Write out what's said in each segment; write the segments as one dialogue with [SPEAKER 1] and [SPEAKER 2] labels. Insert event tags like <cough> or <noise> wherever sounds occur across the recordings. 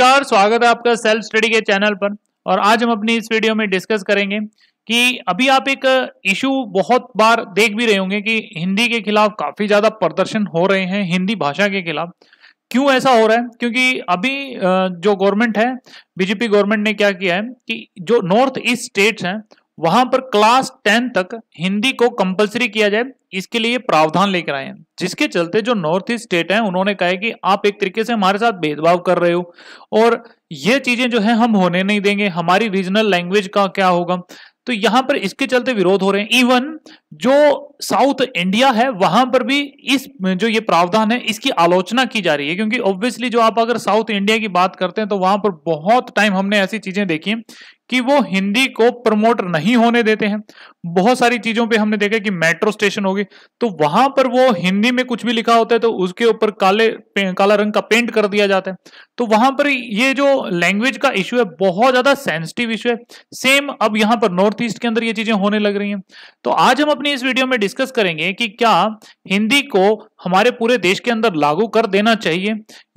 [SPEAKER 1] नमस्कार स्वागत है आपका सेल्फ स्टडी के चैनल पर और आज हम अपनी इस वीडियो में डिस्कस करेंगे कि अभी आप एक इशू बहुत बार देख भी रहे होंगे कि हिंदी के खिलाफ काफी ज्यादा प्रदर्शन हो रहे हैं हिंदी भाषा के खिलाफ क्यों ऐसा हो रहा है क्योंकि अभी जो गवर्नमेंट है बीजेपी गवर्नमेंट ने क्या किया है कि जो नॉर्थ ईस्ट स्टेट्स हैं वहां पर क्लास टेन तक हिंदी को कंपलसरी किया जाए इसके लिए प्रावधान लेकर आए हैं जिसके चलते जो नॉर्थ ईस्ट स्टेट हैं उन्होंने कहा है कि आप एक तरीके से हमारे साथ भेदभाव कर रहे हो और ये चीजें जो है हम होने नहीं देंगे हमारी रीजनल लैंग्वेज का क्या होगा तो यहां पर इसके चलते विरोध हो रहे हैं इवन जो साउथ इंडिया है वहां पर भी इस जो ये प्रावधान है इसकी आलोचना की जा रही है क्योंकि ऑब्वियसली जो आप अगर साउथ इंडिया की बात करते हैं तो वहां पर बहुत टाइम हमने ऐसी चीजें देखी कि वो हिंदी को प्रमोट नहीं होने देते हैं बहुत सारी चीजों पे हमने देखा कि मेट्रो स्टेशन होगी तो वहां पर वो हिंदी में कुछ भी लिखा होता है तो उसके ऊपर काले काला रंग का पेंट कर दिया जाता है तो वहां पर ये जो लैंग्वेज का इश्यू है बहुत ज्यादा सेंसिटिव इशू है सेम अब यहां पर नॉर्थ ईस्ट के अंदर ये चीजें होने लग रही हैं तो आज हम अपनी इस वीडियो में डिस्कस करेंगे कि क्या हिंदी को हमारे पूरे देश के अंदर लागू कर देना चाहिए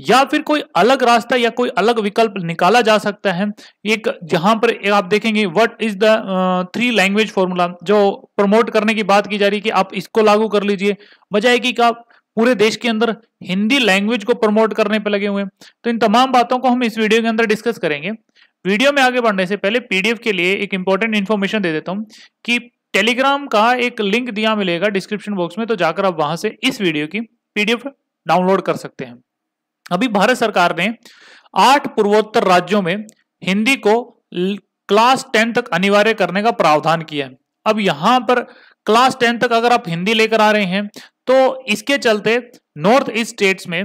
[SPEAKER 1] या फिर कोई अलग रास्ता या कोई अलग विकल्प निकाला जा सकता है एक जहां पर आप देखेंगे what is the three language formula जो प्रमोट करने की बात की जा रही है कि आप इसको लागू कर लीजिए बजाय कि आप पूरे देश के अंदर हिंदी लैंग्वेज को प्रमोट करने पर लगे हुए हैं तो इन तमाम बातों को हम इस वीडियो के अंदर डिस्कस करेंगे वीडियो में आगे बढ़ने से पहले पीडीएफ के लिए एक इंपॉर्टेंट इन्फॉर्मेशन दे देता हूँ कि टेलीग्राम का एक लिंक दिया मिलेगा डिस्क्रिप्शन बॉक्स में तो जाकर आप वहां से इस वीडियो की पीडीएफ डाउनलोड कर सकते हैं अभी भारत सरकार ने आठ पूर्वोत्तर राज्यों में हिंदी को क्लास टेन तक अनिवार्य करने का प्रावधान किया है अब यहां पर क्लास टेन तक अगर आप हिंदी लेकर आ रहे हैं तो इसके चलते नॉर्थ ईस्ट स्टेट्स में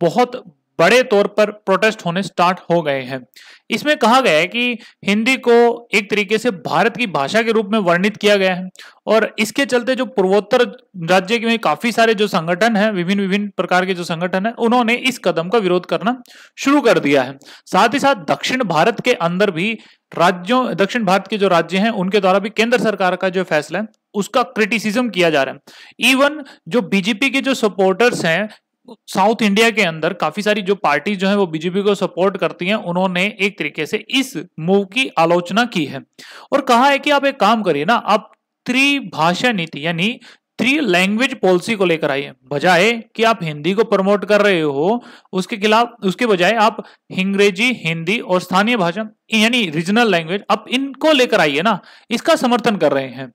[SPEAKER 1] बहुत बड़े तौर पर प्रोटेस्ट होने स्टार्ट हो गए हैं इसमें कहा गया है कि हिंदी को एक तरीके से भारत की भाषा के रूप में वर्णित किया गया है और इसके चलते जो पूर्वोत्तर राज्य के में काफी सारे जो संगठन हैं विभिन्न विभिन्न प्रकार के जो संगठन हैं उन्होंने इस कदम का विरोध करना शुरू कर दिया है साथ ही साथ दक्षिण भारत के अंदर भी राज्यों दक्षिण भारत के जो राज्य हैं उनके द्वारा भी केंद्र सरकार का जो फैसला है उसका क्रिटिसिज्म किया जा रहा है इवन जो बीजेपी के जो सपोर्टर्स हैं साउथ इंडिया के अंदर काफी सारी जो पार्टी जो है वो बीजेपी को सपोर्ट करती हैं उन्होंने एक तरीके से इस मूव की आलोचना की है और कहा है कि आप एक काम करिए ना आप त्रिभाषा नीति यानी त्री लैंग्वेज पॉलिसी को लेकर आइए बजाय कि आप हिंदी को प्रमोट कर रहे हो उसके खिलाफ उसके बजाय आप अंग्रेजी हिंदी और स्थानीय भाषा यानी रीजनल लैंग्वेज आप इनको लेकर आइए ना इसका समर्थन कर रहे हैं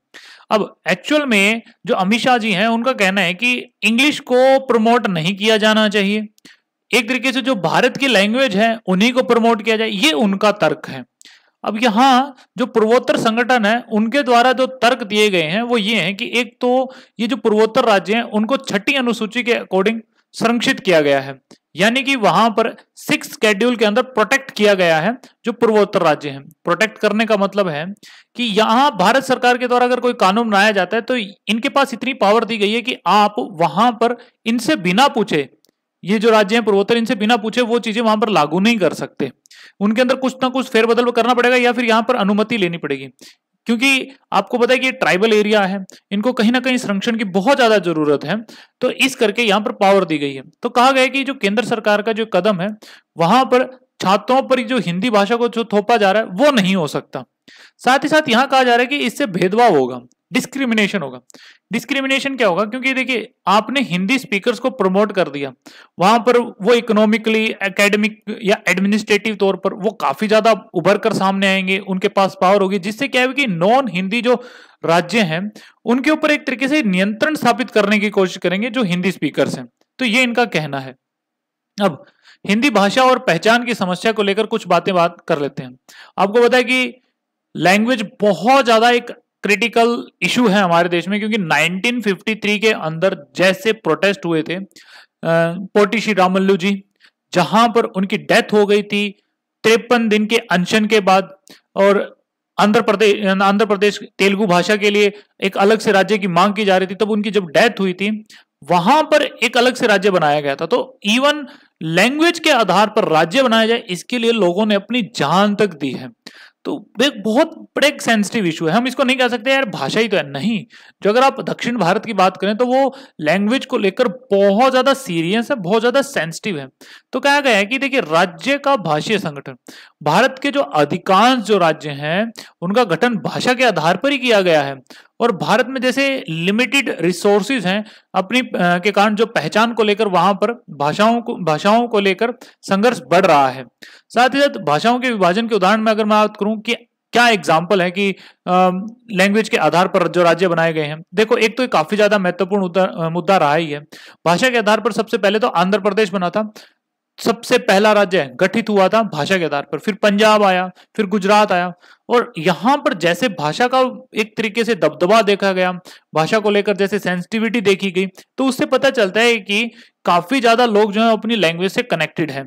[SPEAKER 1] अब एक्चुअल में जो अमित शाह जी हैं उनका कहना है कि इंग्लिश को प्रमोट नहीं किया जाना चाहिए एक तरीके से जो भारत की लैंग्वेज है उन्हीं को प्रमोट किया जाए ये उनका तर्क है अब यहाँ जो पूर्वोत्तर संगठन है उनके द्वारा जो तर्क दिए गए हैं वो ये हैं कि एक तो ये जो पूर्वोत्तर राज्य हैं उनको छठी अनुसूची के अकॉर्डिंग संरक्षित किया गया है यानी कि वहां पर सिक्स स्केड्यूल के अंदर प्रोटेक्ट किया गया है जो पूर्वोत्तर राज्य हैं प्रोटेक्ट करने का मतलब है कि यहां भारत सरकार के द्वारा अगर कोई कानून बनाया जाता है तो इनके पास इतनी पावर दी गई है कि आप वहां पर इनसे बिना पूछे ये जो राज्य हैं पूर्वोत्तर इनसे बिना पूछे वो चीजें वहां पर लागू नहीं कर सकते उनके अंदर कुछ ना कुछ फेरबदल करना पड़ेगा या फिर यहां पर अनुमति लेनी पड़ेगी क्योंकि आपको पता है कि ट्राइबल एरिया है इनको कहीं ना कहीं संरक्षण की बहुत ज्यादा जरूरत है तो इस करके यहाँ पर पावर दी गई है तो कहा गया कि जो केंद्र सरकार का जो कदम है वहां पर छात्रों पर जो हिंदी भाषा को जो थोपा जा रहा है वो नहीं हो सकता साथ ही साथ यहाँ कहा जा रहा है कि इससे भेदभाव होगा डिस्क्रिमिनेशन होगा डिस्क्रिमिनेशन क्या होगा क्योंकि देखिए आपने हिंदी स्पीकर्स को प्रमोट कर दिया वहां पर वो इकोनॉमिकली एकेडमिक या एडमिनिस्ट्रेटिव तौर पर वो काफी ज्यादा उभर कर सामने आएंगे उनके पास पावर होगी जिससे क्या है कि नॉन हिंदी जो राज्य हैं उनके ऊपर एक तरीके से नियंत्रण स्थापित करने की कोशिश करेंगे जो हिंदी स्पीकर हैं तो ये इनका कहना है अब हिंदी भाषा और पहचान की समस्या को लेकर कुछ बातें बात कर लेते हैं आपको बताया कि लैंग्वेज बहुत ज्यादा एक क्रिटिकल इशू है हमारे देश में क्योंकि 1953 के अंदर जैसे प्रोटेस्ट हुए थे पोटी श्री रामल्लू जी जहां पर उनकी डेथ हो गई थी तिरपन दिन के अनशन के बाद और आंध्र प्रदेश आंध्र प्रदेश तेलुगु भाषा के लिए एक अलग से राज्य की मांग की जा रही थी तब उनकी जब डेथ हुई थी वहां पर एक अलग से राज्य बनाया गया था तो इवन लैंग्वेज के आधार पर राज्य बनाया जाए इसके लिए लोगों ने अपनी जान तक दी है तो एक बहुत बड़े सेंसिटिव इशू है हम इसको नहीं कह सकते यार भाषा ही तो है नहीं जो अगर आप दक्षिण भारत की बात करें तो वो लैंग्वेज को लेकर बहुत ज़्यादा सीरियस है बहुत ज़्यादा सेंसिटिव है तो कहा गया है कि देखिए राज्य का भाषीय संगठन भारत के जो अधिकांश जो राज्य हैं उनका गठन भाषा के आधार पर ही किया गया है और भारत में जैसे लिमिटेड रिसोर्सेज हैं अपनी के कारण जो पहचान को लेकर वहां पर भाषाओं को भाषाओं को लेकर संघर्ष बढ़ रहा है साथ ही साथ भाषाओं के विभाजन के उदाहरण में अगर मैं बात करूं कि क्या एग्जाम्पल है कि लैंग्वेज के आधार पर जो राज्य बनाए गए हैं देखो एक तो काफी ज्यादा महत्वपूर्ण मुद्दा रहा ही है भाषा के आधार पर सबसे पहले तो आंध्र प्रदेश बना था सबसे पहला राज्य गठित हुआ था भाषा के आधार पर फिर पंजाब आया फिर गुजरात आया और यहाँ पर जैसे भाषा का एक तरीके से दबदबा देखा गया भाषा को लेकर जैसे सेंसिटिविटी देखी गई तो उससे पता चलता है कि काफी ज्यादा लोग जो है अपनी लैंग्वेज से कनेक्टेड है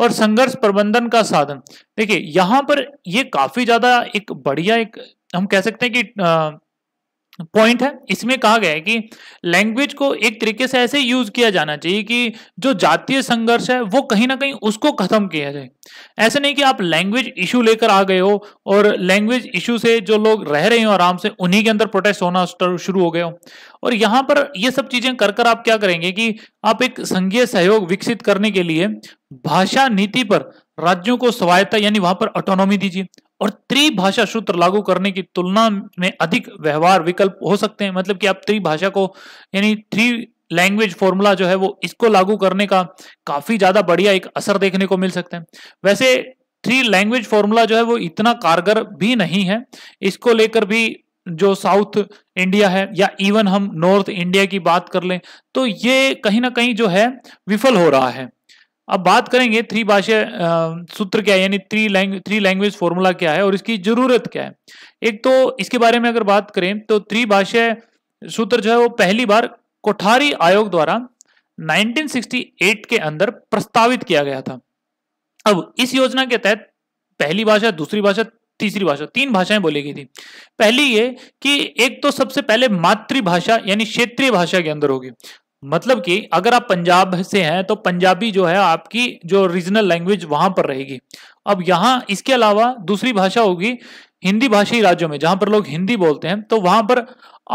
[SPEAKER 1] और संघर्ष प्रबंधन का साधन देखिए यहाँ पर ये काफी ज्यादा एक बढ़िया एक हम कह सकते हैं कि पॉइंट है इसमें कहा गया है कि लैंग्वेज को एक तरीके से ऐसे यूज किया जाना चाहिए कि जो जातीय संघर्ष है वो कहीं ना कहीं उसको खत्म किया जाए ऐसे नहीं कि आप लैंग्वेज इशू लेकर आ गए हो और लैंग्वेज इशू से जो लोग रह रहे हो आराम से उन्हीं के अंदर प्रोटेस्ट होना शुरू हो गए हो और यहां पर ये सब चीजें कर कर आप क्या करेंगे कि आप एक संघीय सहयोग विकसित करने के लिए भाषा नीति पर राज्यों को स्वायत्ता यानी वहां पर ऑटोनॉमी दीजिए और त्रिभाषा सूत्र लागू करने की तुलना में अधिक व्यवहार विकल्प हो सकते हैं मतलब कि आप त्रिभाषा को यानी थ्री लैंग्वेज फॉर्मूला जो है वो इसको लागू करने का काफी ज्यादा बढ़िया एक असर देखने को मिल सकता है वैसे थ्री लैंग्वेज फॉर्मूला जो है वो इतना कारगर भी नहीं है इसको लेकर भी जो साउथ इंडिया है या इवन हम नॉर्थ इंडिया की बात कर लें तो ये कहीं ना कहीं जो है विफल हो रहा है अब बात करेंगे थ्री भाषा सूत्र क्या है यानी three language three language formula क्या है और इसकी जरूरत क्या है एक तो इसके बारे में अगर बात करें तो थ्री भाषा सूत्र जो है वो पहली बार कोठारी आयोग द्वारा 1968 के अंदर प्रस्तावित किया गया था अब इस योजना के तहत पहली भाषा दूसरी भाषा तीसरी भाषा तीन भाषाएं बोली गई थी पहली ये कि एक तो सबसे पहले मातृभाषा यानी क्षेत्रीय भाषा के अंदर होगी मतलब कि अगर आप पंजाब से हैं तो पंजाबी जो है आपकी जो रीजनल लैंग्वेज वहां पर रहेगी अब यहाँ इसके अलावा दूसरी भाषा होगी हिंदी भाषी राज्यों में जहां पर लोग हिंदी बोलते हैं तो वहां पर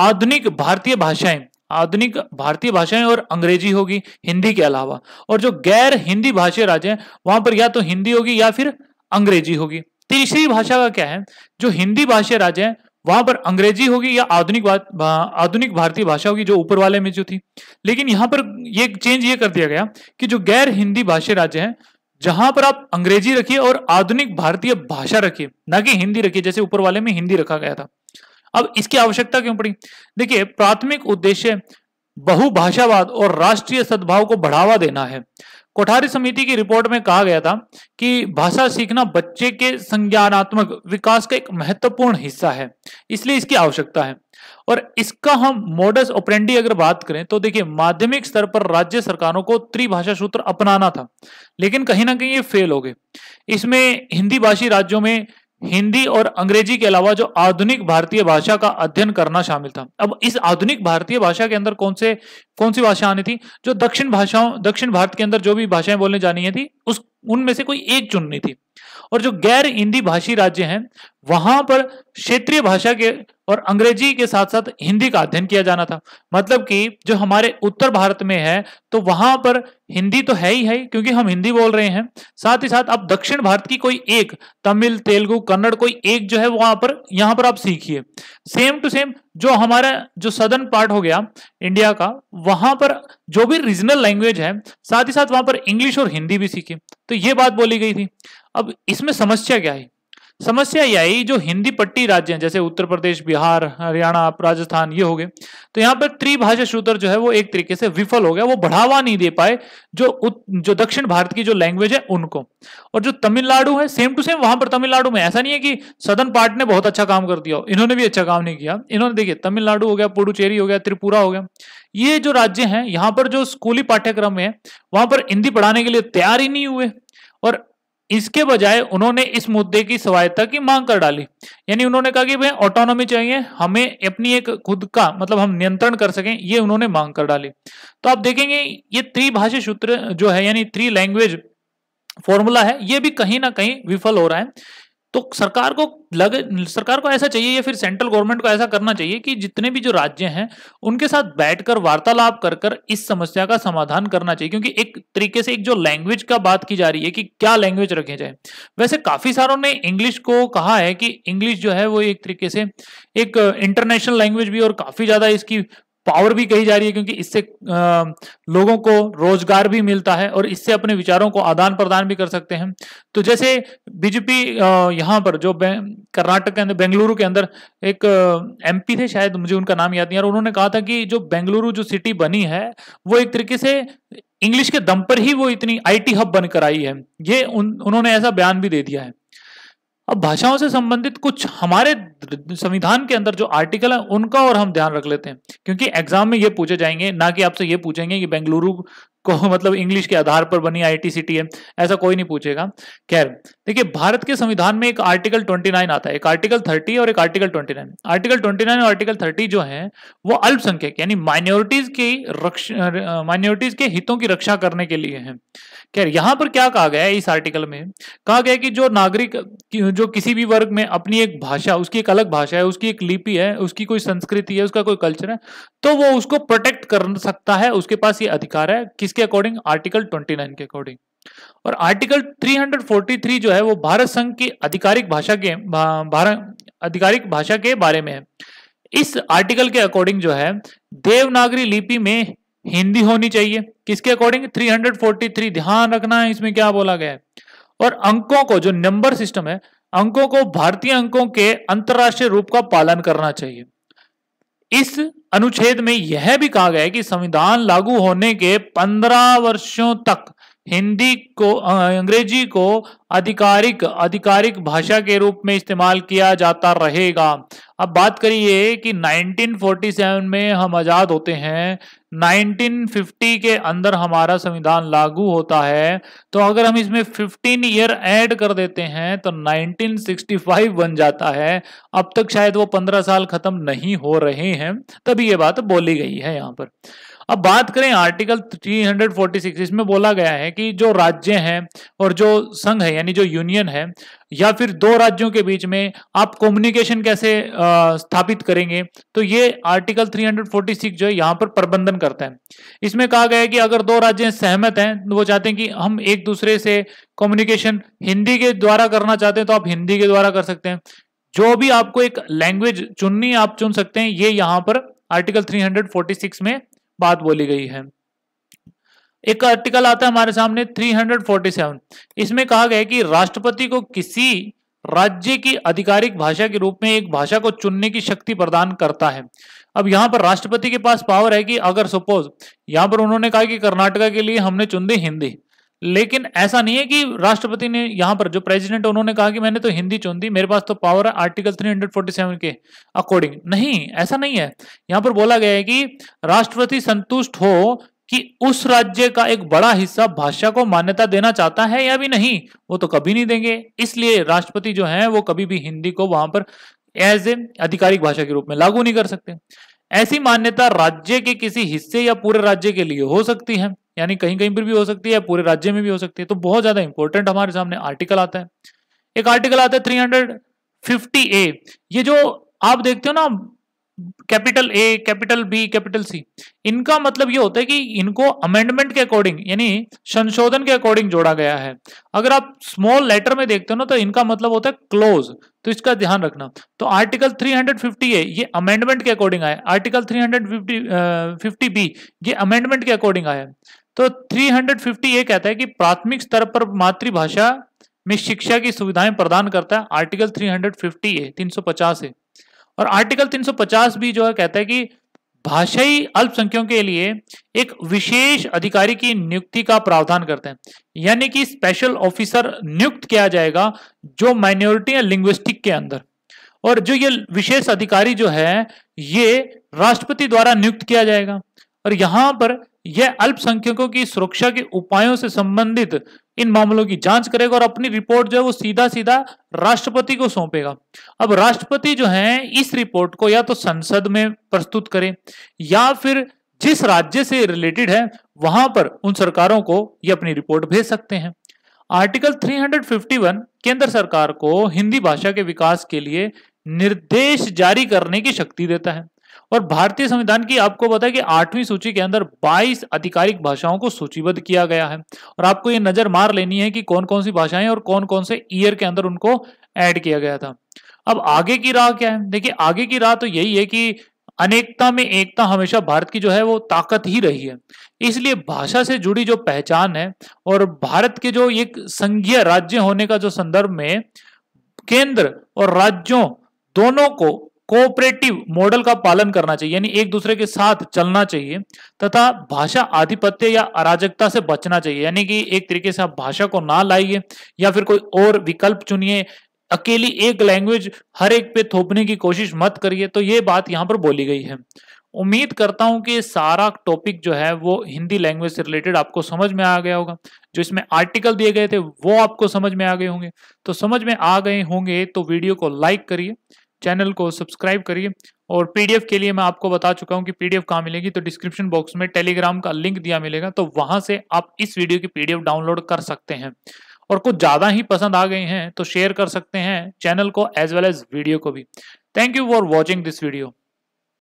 [SPEAKER 1] आधुनिक भारतीय भाषाएं आधुनिक भारतीय भाषाएं और अंग्रेजी होगी हिंदी के अलावा और जो गैर हिंदी भाषी राज्य हैं वहां पर या तो हिंदी होगी या फिर अंग्रेजी होगी तीसरी भाषा का क्या है जो हिंदी भाषी राज्य हैं वहां पर अंग्रेजी होगी या आधुनिक आधुनिक भारतीय भाषा होगी जो ऊपर वाले में जो थी लेकिन यहां पर ये चेंज ये कर दिया गया कि जो गैर हिंदी भाषी राज्य हैं जहां पर आप अंग्रेजी रखिए और आधुनिक भारतीय भाषा रखिए ना कि हिंदी रखिए जैसे ऊपर वाले में हिंदी रखा गया था अब इसकी आवश्यकता क्यों पड़ी देखिए प्राथमिक उद्देश्य बहुभाषावाद और राष्ट्रीय सद्भाव को बढ़ावा देना है कोठारी समिति की रिपोर्ट में कहा गया था कि भाषा सीखना बच्चे के संज्ञानात्मक विकास का एक महत्वपूर्ण हिस्सा है इसलिए इसकी आवश्यकता है और इसका हम मोडस ऑपरेंडी अगर बात करें तो देखिए माध्यमिक स्तर पर राज्य सरकारों को त्रिभाषा सूत्र अपनाना था लेकिन कहीं ना कहीं ये फेल हो गए इसमें हिंदी भाषी राज्यों में हिंदी और अंग्रेजी के अलावा जो आधुनिक भारतीय भाषा का अध्ययन करना शामिल था अब इस आधुनिक भारतीय भाषा के अंदर कौन से कौन सी भाषा आनी थी जो दक्षिण भाषाओं दक्षिण भारत के अंदर जो भी भाषाएं बोलने जानी थी उस उनमें से कोई एक चुननी थी और जो गैर हिंदी भाषी राज्य हैं वहां पर क्षेत्रीय भाषा के और अंग्रेजी के साथ साथ हिंदी का अध्ययन किया जाना था मतलब कि जो हमारे उत्तर भारत में है तो वहां पर हिंदी तो है ही है क्योंकि हम हिंदी बोल रहे हैं साथ ही साथ आप दक्षिण भारत की कोई एक तमिल तेलुगु कन्नड़ कोई एक जो है वहां पर यहां पर आप सीखिए सेम टू सेम जो हमारा जो सदर्न पार्ट हो गया इंडिया का वहां पर जो भी रीजनल लैंग्वेज है साथ ही साथ वहां पर इंग्लिश और हिंदी भी सीखी तो ये बात बोली गई थी अब इसमें समस्या क्या है समस्या यह आई जो हिंदी पट्टी राज्य हैं जैसे उत्तर प्रदेश बिहार हरियाणा राजस्थान ये हो गए तो यहाँ पर त्रिभाषा सूत्र जो है वो एक तरीके से विफल हो गया वो बढ़ावा नहीं दे पाए जो उत, जो दक्षिण भारत की जो लैंग्वेज है उनको और जो तमिलनाडु है सेम टू सेम वहां पर तमिलनाडु में ऐसा नहीं है कि सदन पार्ट ने बहुत अच्छा काम कर दिया इन्होंने भी अच्छा काम नहीं किया इन्होंने देखिए तमिलनाडु हो गया पुडुचेरी हो गया त्रिपुरा हो गया ये जो राज्य हैं यहाँ पर जो स्कूली पाठ्यक्रम है वहां पर हिंदी पढ़ाने के लिए तैयार ही नहीं हुए और इसके बजाय उन्होंने इस मुद्दे की स्वायत्ता की मांग कर डाली यानी उन्होंने कहा कि भाई ऑटोनॉमी चाहिए हमें अपनी एक खुद का मतलब हम नियंत्रण कर सकें ये उन्होंने मांग कर डाली तो आप देखेंगे ये त्रिभाषी सूत्र जो है यानी थ्री लैंग्वेज फॉर्मूला है ये भी कहीं ना कहीं विफल हो रहा है तो सरकार को लगे सरकार को ऐसा चाहिए या फिर सेंट्रल गवर्नमेंट को ऐसा करना चाहिए कि जितने भी जो राज्य हैं उनके साथ बैठकर वार्तालाप कर कर इस समस्या का समाधान करना चाहिए क्योंकि एक तरीके से एक जो लैंग्वेज का बात की जा रही है कि क्या लैंग्वेज रखे जाए वैसे काफी सारों ने इंग्लिश को कहा है कि इंग्लिश जो है वो एक तरीके से एक इंटरनेशनल लैंग्वेज भी और काफी ज्यादा इसकी पावर भी कही जा रही है क्योंकि इससे लोगों को रोजगार भी मिलता है और इससे अपने विचारों को आदान प्रदान भी कर सकते हैं तो जैसे बीजेपी यहाँ पर जो कर्नाटक के अंदर बेंगलुरु के अंदर एक एमपी थे शायद मुझे उनका नाम याद नहीं और उन्होंने कहा था कि जो बेंगलुरु जो सिटी बनी है वो एक तरीके से इंग्लिश के दम पर ही वो इतनी आई हब बनकर आई है ये उन, उन्होंने ऐसा बयान भी दे दिया है अब भाषाओं से संबंधित कुछ हमारे संविधान के अंदर जो आर्टिकल है उनका और हम ध्यान रख लेते हैं क्योंकि एग्जाम में ये पूछे जाएंगे ना कि आपसे ये पूछेंगे कि बेंगलुरु को <laughs> मतलब इंग्लिश के आधार पर बनी आई टी है ऐसा कोई नहीं पूछेगा खैर देखिए भारत के संविधान में एक आर्टिकल 29 आता है एक आर्टिकल 30 और एक आर्टिकल 29 आर्टिकल 29 और आर्टिकल 30 जो है वो अल्पसंख्यक यानी माइनॉरिटीज की रक्षा माइनॉरिटीज के हितों की रक्षा करने के लिए है खैर यहां पर क्या कहा गया है इस आर्टिकल में कहा गया कि जो नागरिक जो किसी भी वर्ग में अपनी एक भाषा उसकी एक अलग भाषा है उसकी एक लिपि है उसकी कोई संस्कृति है उसका कोई कल्चर है तो वो उसको प्रोटेक्ट कर सकता है उसके पास ये अधिकार है किस किसके अकॉर्डिंग आर्टिकल 29 के अकॉर्डिंग और आर्टिकल 343 जो है वो भारत संघ की आधिकारिक भाषा के आधिकारिक भा, भाषा के बारे में है इस आर्टिकल के अकॉर्डिंग जो है देवनागरी लिपि में हिंदी होनी चाहिए किसके अकॉर्डिंग 343 ध्यान रखना है इसमें क्या बोला गया है और अंकों को जो नंबर सिस्टम है अंकों को भारतीय अंकों के अंतरराष्ट्रीय रूप का पालन करना चाहिए इस अनुच्छेद में यह भी कहा गया है कि संविधान लागू होने के पंद्रह वर्षों तक हिंदी को अंग्रेजी को आधिकारिक आधिकारिक भाषा के रूप में इस्तेमाल किया जाता रहेगा अब बात करिए कि 1947 में हम आज़ाद होते हैं 1950 के अंदर हमारा संविधान लागू होता है तो अगर हम इसमें 15 ईयर ऐड कर देते हैं तो 1965 बन जाता है अब तक शायद वो 15 साल ख़त्म नहीं हो रहे हैं तभी ये बात बोली गई है यहाँ पर अब बात करें आर्टिकल 346 इसमें बोला गया है कि जो राज्य हैं और जो संघ है यानी जो यूनियन है या फिर दो राज्यों के बीच में आप कम्युनिकेशन कैसे आ, स्थापित करेंगे तो ये आर्टिकल 346 जो है यहाँ पर प्रबंधन करता है इसमें कहा गया है कि अगर दो राज्य सहमत हैं तो वो चाहते हैं कि हम एक दूसरे से कम्युनिकेशन हिंदी के द्वारा करना चाहते हैं तो आप हिंदी के द्वारा कर सकते हैं जो भी आपको एक लैंग्वेज चुननी आप चुन सकते हैं ये यहाँ पर आर्टिकल 346 में बात बोली गई है एक आर्टिकल आता है हमारे सामने 347 इसमें कहा गया है कि राष्ट्रपति को किसी राज्य की आधिकारिक भाषा के रूप में एक भाषा को चुनने की शक्ति प्रदान करता है अब यहाँ पर राष्ट्रपति के पास पावर है कि अगर सपोज यहाँ पर उन्होंने कहा कि कर्नाटका के लिए हमने चुन दी हिंदी लेकिन ऐसा नहीं है कि राष्ट्रपति ने यहां पर जो प्रेसिडेंट उन्होंने कहा कि मैंने तो हिंदी चुन दी मेरे पास तो पावर है आर्टिकल 347 के अकॉर्डिंग नहीं ऐसा नहीं है यहां पर बोला गया है कि राष्ट्रपति संतुष्ट हो कि उस राज्य का एक बड़ा हिस्सा भाषा को मान्यता देना चाहता है या भी नहीं वो तो कभी नहीं देंगे इसलिए राष्ट्रपति जो है वो कभी भी हिंदी को वहां पर एज ए आधिकारिक भाषा के रूप में लागू नहीं कर सकते ऐसी मान्यता राज्य के किसी हिस्से या पूरे राज्य के लिए हो सकती है यानी कहीं कहीं पर भी हो सकती है पूरे राज्य में भी हो सकती है तो बहुत ज्यादा इंपॉर्टेंट हमारे सामने आर्टिकल आता है एक आर्टिकल आता है थ्री हंड्रेड फिफ्टी ए ये जो आप देखते हो ना capital A capital B capital C इनका मतलब ये होता है कि इनको अमेंडमेंट के अकॉर्डिंग यानी संशोधन के अकॉर्डिंग जोड़ा गया है अगर आप स्मॉल लेटर में देखते हो ना तो इनका मतलब होता है क्लोज तो इसका ध्यान रखना तो आर्टिकल 350 ए ये अमेंडमेंट के अकॉर्डिंग आया आर्टिकल 350 फिफ्टी बी ये अमेंडमेंट के अकॉर्डिंग आया तो 350 ये कहता है कि प्राथमिक स्तर पर मातृभाषा में शिक्षा की सुविधाएं प्रदान करता है आर्टिकल 350 ए 350 है और आर्टिकल 350 भी जो है कहता है कि भाषाई अल्पसंख्यकों के लिए एक विशेष अधिकारी की नियुक्ति का प्रावधान करते हैं यानी कि स्पेशल ऑफिसर नियुक्त किया जाएगा जो माइनॉरिटी या लिंग्विस्टिक के अंदर और जो ये विशेष अधिकारी जो है ये राष्ट्रपति द्वारा नियुक्त किया जाएगा और यहां पर यह अल्पसंख्यकों की सुरक्षा के उपायों से संबंधित इन मामलों की जांच करेगा और अपनी रिपोर्ट जो है वो सीधा सीधा राष्ट्रपति को सौंपेगा अब राष्ट्रपति जो है इस रिपोर्ट को या तो संसद में प्रस्तुत करें या फिर जिस राज्य से रिलेटेड है वहां पर उन सरकारों को ये अपनी रिपोर्ट भेज सकते हैं आर्टिकल 351 केंद्र सरकार को हिंदी भाषा के विकास के लिए निर्देश जारी करने की शक्ति देता है और भारतीय संविधान की आपको पता है कि आठवीं सूची के अंदर 22 आधिकारिक भाषाओं को सूचीबद्ध किया गया है और आपको ये नजर मार लेनी है कि कौन कौन सी भाषाएं और कौन कौन से ईयर के अंदर उनको ऐड किया गया था अब आगे की राह क्या है देखिए आगे की राह तो यही है कि अनेकता में एकता हमेशा भारत की जो है वो ताकत ही रही है इसलिए भाषा से जुड़ी जो पहचान है और भारत के जो एक संघीय राज्य होने का जो संदर्भ में केंद्र और राज्यों दोनों को कोऑपरेटिव मॉडल का पालन करना चाहिए यानी एक दूसरे के साथ चलना चाहिए तथा भाषा आधिपत्य या अराजकता से बचना चाहिए यानी कि एक तरीके से आप भाषा को ना लाइए या फिर कोई और विकल्प चुनिए अकेली एक लैंग्वेज हर एक पे थोपने की कोशिश मत करिए तो ये बात यहाँ पर बोली गई है उम्मीद करता हूं कि सारा टॉपिक जो है वो हिंदी लैंग्वेज से रिलेटेड आपको समझ में आ गया होगा जो इसमें आर्टिकल दिए गए थे वो आपको समझ में आ गए होंगे तो समझ में आ गए होंगे तो वीडियो को लाइक करिए चैनल को सब्सक्राइब करिए और पीडीएफ के लिए मैं आपको बता चुका हूं कि पीडीएफ कहाँ मिलेगी तो डिस्क्रिप्शन बॉक्स में टेलीग्राम का लिंक दिया मिलेगा तो वहां से आप इस वीडियो की पीडीएफ डाउनलोड कर सकते हैं और कुछ ज़्यादा ही पसंद आ गए हैं तो शेयर कर सकते हैं चैनल को एज वेल एज वीडियो को भी thank you for watching this video